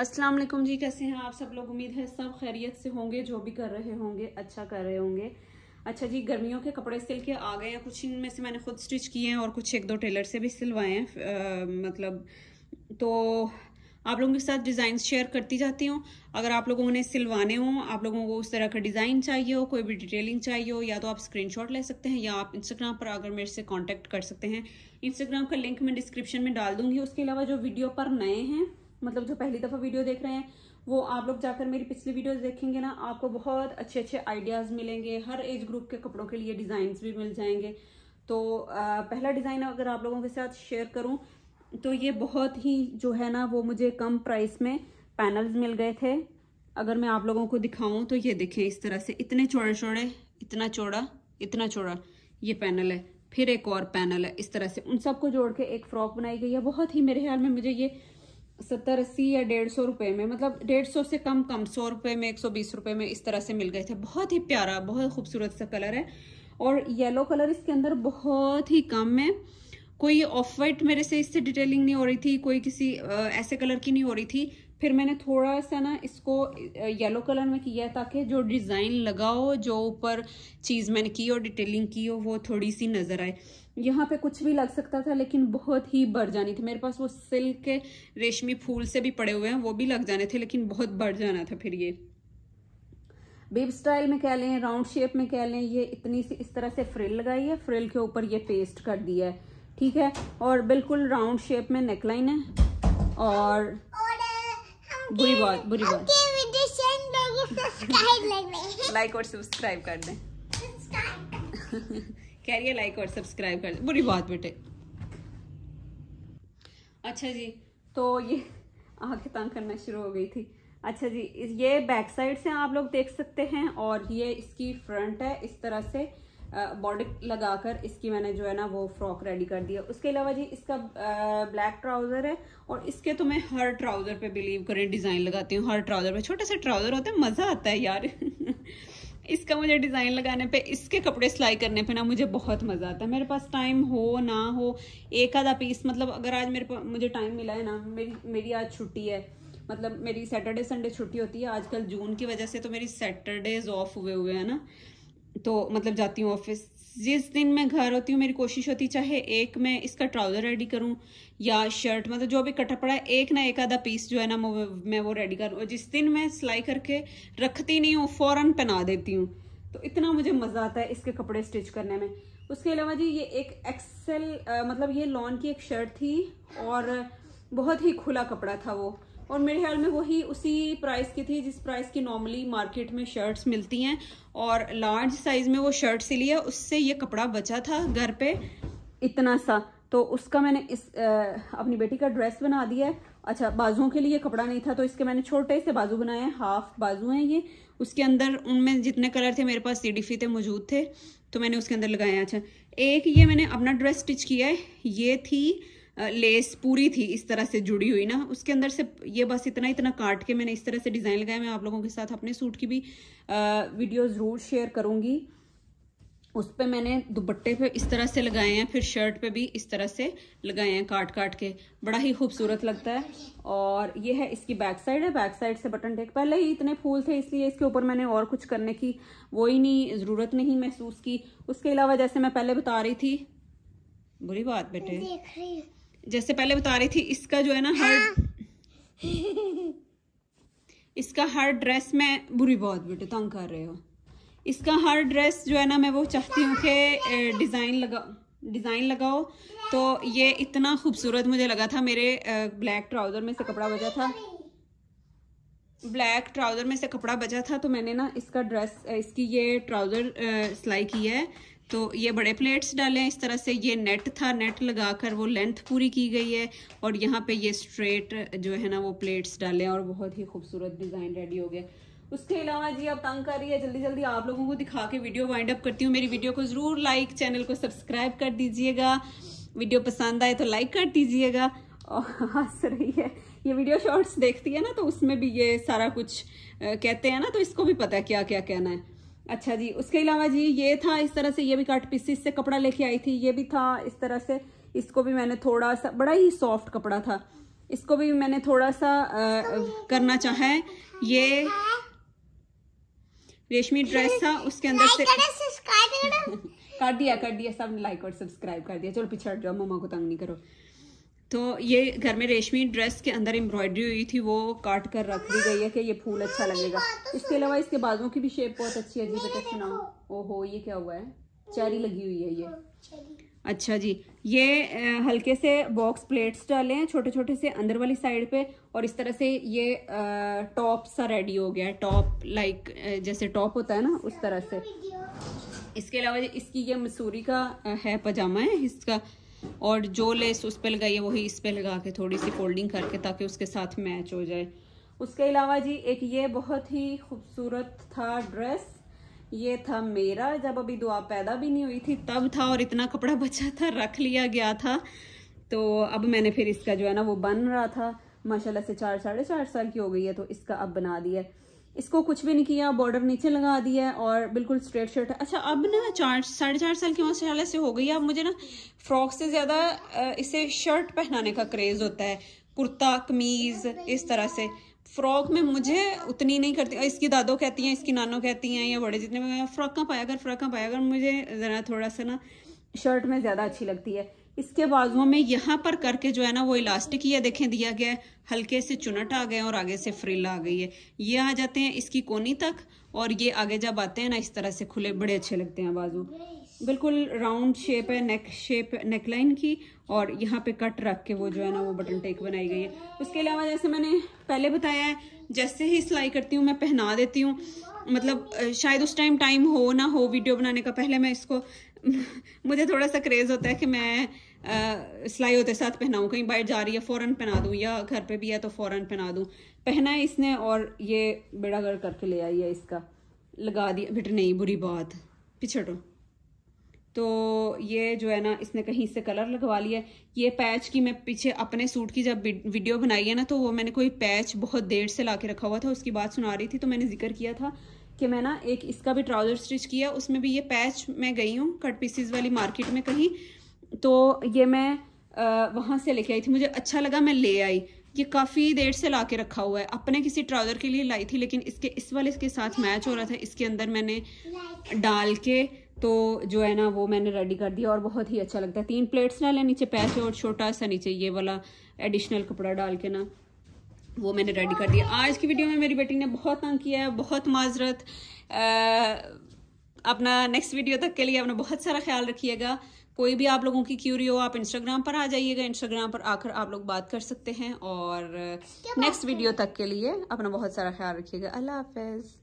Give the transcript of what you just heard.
अस्सलाम वालेकुम जी कैसे हैं आप सब लोग उम्मीद है सब खैरियत से होंगे जो भी कर रहे होंगे अच्छा कर रहे होंगे अच्छा जी गर्मियों के कपड़े सिल के आ गए हैं कुछ इनमें से मैंने खुद स्टिच किए हैं और कुछ एक दो टेलर से भी सिलवाए हैं मतलब तो आप लोगों के साथ डिज़ाइन शेयर करती जाती हूँ अगर आप लोगों ने सिलवाने हों आप लोगों को उस तरह का डिज़ाइन चाहिए हो कोई भी डिटेलिंग चाहिए हो या तो आप स्क्रीनशॉट ले सकते हैं या आप इंस्टाग्राम पर आकर मेरे से कांटेक्ट कर सकते हैं इंस्टाग्राम का लिंक मैं डिस्क्रिप्शन में डाल दूंगी उसके अलावा जो वीडियो पर नए हैं मतलब जो पहली दफ़ा वीडियो देख रहे हैं वो आप लोग जाकर मेरी पिछली वीडियोस देखेंगे ना आपको बहुत अच्छे अच्छे आइडियाज़ मिलेंगे हर एज ग्रुप के कपड़ों के लिए डिजाइन भी मिल जाएंगे तो आ, पहला डिज़ाइन अगर आप लोगों के साथ शेयर करूँ तो ये बहुत ही जो है ना वो मुझे कम प्राइस में पैनल्स मिल गए थे अगर मैं आप लोगों को दिखाऊं तो ये देखें इस तरह से इतने चौड़े चौड़े इतना चौड़ा इतना चौड़ा ये पैनल है फिर एक और पैनल है इस तरह से उन सबको जोड़ के एक फ्रॉक बनाई गई है बहुत ही मेरे ख्याल में मुझे ये सत्तर अस्सी या डेढ़ सौ रुपये में मतलब डेढ़ सौ से कम कम सौ रुपये में एक सौ बीस रुपये में इस तरह से मिल गए थे बहुत ही प्यारा बहुत खूबसूरत सा कलर है और येलो कलर इसके अंदर बहुत ही कम है कोई ऑफ वाइट मेरे से इससे डिटेलिंग नहीं हो रही थी कोई किसी ऐसे कलर की नहीं हो रही थी फिर मैंने थोड़ा सा ना इसको येलो कलर में किया है ताकि जो डिज़ाइन लगा हो जो ऊपर चीज़ मैंने की हो डिटेलिंग की हो वो थोड़ी सी नज़र आए यहाँ पे कुछ भी लग सकता था लेकिन बहुत ही बढ़ जानी थी मेरे पास वो सिल्क के रेशमी फूल से भी पड़े हुए हैं वो भी लग जाने थे लेकिन बहुत बढ़ जाना था फिर ये बेब स्टाइल में कह लें राउंड शेप में कह लें ये इतनी सी इस तरह से फ्रिल लगाई है फ्रिल के ऊपर ये पेस्ट कर दिया है ठीक है और बिल्कुल राउंड शेप में नेकलाइन है और बुरी बात बुरी बात लाइक और सब्सक्राइब कर दें कह रही है लाइक और सब्सक्राइब कर दें बुरी बात बेटे अच्छा जी तो ये आंखें तंग करना शुरू हो गई थी अच्छा जी ये बैक साइड से आप लोग देख सकते हैं और ये इसकी फ्रंट है इस तरह से बॉर्डर लगाकर इसकी मैंने जो है ना वो फ्रॉक रेडी कर दिया उसके अलावा जी इसका ब्लैक ट्राउज़र है और इसके तो मैं हर ट्राउज़र पे बिलीव करें डिज़ाइन लगाती हूँ हर ट्राउज़र पे छोटे से ट्राउज़र होते हैं मज़ा आता है यार इसका मुझे डिज़ाइन लगाने पे इसके कपड़े सिलाई करने पे ना मुझे बहुत मज़ा आता है मेरे पास टाइम हो ना हो एक आधा पीस मतलब अगर आज मेरे पास मुझे टाइम मिला है ना मेरी मेरी आज छुट्टी है मतलब मेरी सैटरडे संडे छुट्टी होती है आजकल जून की वजह से तो मेरी सैटरडेज ऑफ हुए हुए हैं ना तो मतलब जाती हूँ ऑफिस जिस दिन मैं घर होती हूँ मेरी कोशिश होती चाहे एक मैं इसका ट्राउज़र रेडी करूँ या शर्ट मतलब जो भी कटा पड़ा है एक ना एक आधा पीस जो है ना मैं वो रेडी करूँ और जिस दिन मैं सिलाई करके रखती नहीं हूँ फ़ौरन पहना देती हूँ तो इतना मुझे मज़ा आता है इसके कपड़े स्टिच करने में उसके अलावा जी ये एक एक्सेल मतलब ये लॉन की एक शर्ट थी और बहुत ही खुला कपड़ा था वो और मेरे ख्याल में वही उसी प्राइस की थी जिस प्राइस की नॉर्मली मार्केट में शर्ट्स मिलती हैं और लार्ज साइज़ में वो शर्ट से लिया उससे ये कपड़ा बचा था घर पे इतना सा तो उसका मैंने इस आ, अपनी बेटी का ड्रेस बना दिया है अच्छा बाजुओं के लिए कपड़ा नहीं था तो इसके मैंने छोटे से बाजू बनाए हैं हाफ बाजू हैं ये उसके अंदर उनमें जितने कलर थे मेरे पास सी डी थे मौजूद थे तो मैंने उसके अंदर लगाया अच्छा एक ये मैंने अपना ड्रेस स्टिच किया है ये थी लेस पूरी थी इस तरह से जुड़ी हुई ना उसके अंदर से ये बस इतना इतना काट के मैंने इस तरह से डिज़ाइन लगाया मैं आप लोगों के साथ अपने सूट की भी वीडियो ज़रूर शेयर करूँगी उस पर मैंने दुपट्टे पे इस तरह से लगाए हैं फिर शर्ट पे भी इस तरह से लगाए हैं काट काट के बड़ा ही खूबसूरत लगता है और ये है इसकी बैक साइड है बैक साइड से बटन टेक पहले ही इतने फूल थे इसलिए इसके ऊपर मैंने और कुछ करने की वो ही नहीं ज़रूरत नहीं महसूस की उसके अलावा जैसे मैं पहले बता रही थी बुरी बात बेटे जैसे पहले बता रही थी इसका जो है ना हर हाँ। इसका हर ड्रेस में बुरी बहुत बेटे तंग कर रहे हो इसका हर ड्रेस जो है ना मैं वो चाहती हूँ कि डिज़ाइन लगाओ डिज़ाइन लगाओ तो ये इतना खूबसूरत मुझे लगा था मेरे ब्लैक ट्राउज़र में से कपड़ा बचा था ब्लैक ट्राउज़र में से कपड़ा बचा था तो मैंने ना इसका ड्रेस इसकी ये ट्राउज़र सिलाई की है तो ये बड़े प्लेट्स डालें इस तरह से ये नेट था नेट लगाकर वो लेंथ पूरी की गई है और यहाँ पे ये स्ट्रेट जो है ना वो प्लेट्स डालें और बहुत ही खूबसूरत डिज़ाइन रेडी हो गया उसके अलावा जी अब तंग कर रही है जल्दी जल्दी आप लोगों को दिखा के वीडियो वाइंड अप करती हूँ मेरी वीडियो को ज़रूर लाइक चैनल को सब्सक्राइब कर दीजिएगा वीडियो पसंद आए तो लाइक कर दीजिएगा और हंस रही है ये वीडियो शॉर्ट्स देखती है ना तो उसमें भी ये सारा कुछ कहते हैं ना तो इसको भी पता है क्या क्या कहना है अच्छा जी उसके अलावा जी ये था इस तरह से ये भी कट पीसीस से कपड़ा लेके आई थी ये भी था इस तरह से इसको भी मैंने थोड़ा सा बड़ा ही सॉफ्ट कपड़ा था इसको भी मैंने थोड़ा सा आ, करना चाहा है ये रेशमी ड्रेस था उसके अंदर से कर दिया कर दिया सब लाइक और सब्सक्राइब कर दिया चलो पीछे जाओ मम्मा को तंग नहीं करो तो ये घर में रेशमी ड्रेस के अंदर एम्ब्रॉयडरी हुई थी वो काट कर रख दी गई है कि ये फूल अच्छा लगेगा इसके अलावा इसके बाजुओं की भी शेप बहुत अच्छी है जी बेटा सुना ओहो ये क्या हुआ है चेरी लगी हुई है ये अच्छा जी ये हल्के से बॉक्स प्लेट्स डाले हैं छोटे छोटे से अंदर वाली साइड पे और इस तरह से ये टॉप सा रेडी हो गया है टॉप लाइक जैसे टॉप होता है ना उस तरह से इसके अलावा इसकी ये मसूरी का है पजामा है इसका और जो लेस उस पर लगाइए वही इस पर लगा के थोड़ी सी फोल्डिंग करके ताकि उसके साथ मैच हो जाए उसके अलावा जी एक ये बहुत ही खूबसूरत था ड्रेस ये था मेरा जब अभी दुआ पैदा भी नहीं हुई थी तब था और इतना कपड़ा बचा था रख लिया गया था तो अब मैंने फिर इसका जो है ना वो बन रहा था माशाल्लाह से चार साढ़े चार साल की हो गई है तो इसका अब बना दिया इसको कुछ भी नहीं किया बॉर्डर नीचे लगा दिया है और बिल्कुल स्ट्रेट शर्ट है अच्छा अब ना चार साढ़े चार साल की माशाला से हो गई अब मुझे ना फ्रॉक से ज़्यादा इसे शर्ट पहनाने का क्रेज़ होता है कुर्ता कमीज़ इस तरह से फ्रॉक में मुझे उतनी नहीं करती इसकी दादो कहती हैं इसकी नानो कहती हैं या बड़े जितने फ्रॉक का पाया कर फ्रॉक का पाया कर मुझे ज़रा थोड़ा सा ना शर्ट में ज़्यादा अच्छी लगती है इसके बाजुओं में यहाँ पर करके जो है ना वो इलास्टिक ये देखें दिया गया है हल्के से चुनट आ गए और आगे से फ्रिल आ गई है ये आ जाते हैं इसकी कोनी तक और ये आगे जब आते हैं ना इस तरह से खुले बड़े अच्छे लगते हैं बाजू बिल्कुल राउंड शेप है नेक शेप नेकलाइन की और यहाँ पे कट रख के वो जो है ना वो बटन टेक बनाई गई है उसके अलावा जैसे मैंने पहले बताया है जैसे ही सिलाई करती हूँ मैं पहना देती हूँ मतलब शायद उस टाइम टाइम हो ना हो वीडियो बनाने का पहले मैं इसको मुझे थोड़ा सा क्रेज होता है कि मैं सिलाई होते साथ पहनाऊँ कहीं बाहर जा रही है फ़ौरन पहना दूँ या घर पे भी है तो फ़ौरन पहना दूँ पहना है इसने और ये बेड़ा गर्क करके ले आई है इसका लगा दिया बेटा नहीं बुरी बात पिछड़ो तो ये जो है ना इसने कहीं से कलर लगवा लिया ये पैच की मैं पीछे अपने सूट की जब वीडियो बनाई है ना तो वो मैंने कोई पैच बहुत देर से ला के रखा हुआ था उसकी बात सुना रही थी तो मैंने जिक्र किया था कि मैं ना एक इसका भी ट्राउज़र स्टिच किया उसमें भी ये पैच मैं गई हूँ कट पीसीज वाली मार्केट में कहीं तो ये मैं वहाँ से लेके आई थी मुझे अच्छा लगा मैं ले आई ये काफ़ी देर से ला के रखा हुआ है अपने किसी ट्राउज़र के लिए लाई थी लेकिन इसके इस वाले इसके साथ मैच हो रहा था इसके अंदर मैंने डाल के तो जो है ना वो मैंने रेडी कर दिया और बहुत ही अच्छा लगता है तीन प्लेट्स डाले नीचे पैसे और छोटा सा नीचे ये वाला एडिशनल कपड़ा डाल के ना वो मैंने रेडी कर दिया आज की वीडियो में मेरी बेटी ने बहुत तंग किया है बहुत माजरत अपना नेक्स्ट वीडियो तक के लिए अपना बहुत सारा ख्याल रखिएगा कोई भी आप लोगों की क्यूरी हो आप इंस्टाग्राम पर आ जाइएगा इंस्टाग्राम पर आकर आप लोग बात कर सकते हैं और नेक्स्ट वीडियो तक के लिए अपना बहुत सारा ख्याल रखिएगा अल्लाह हाफिज़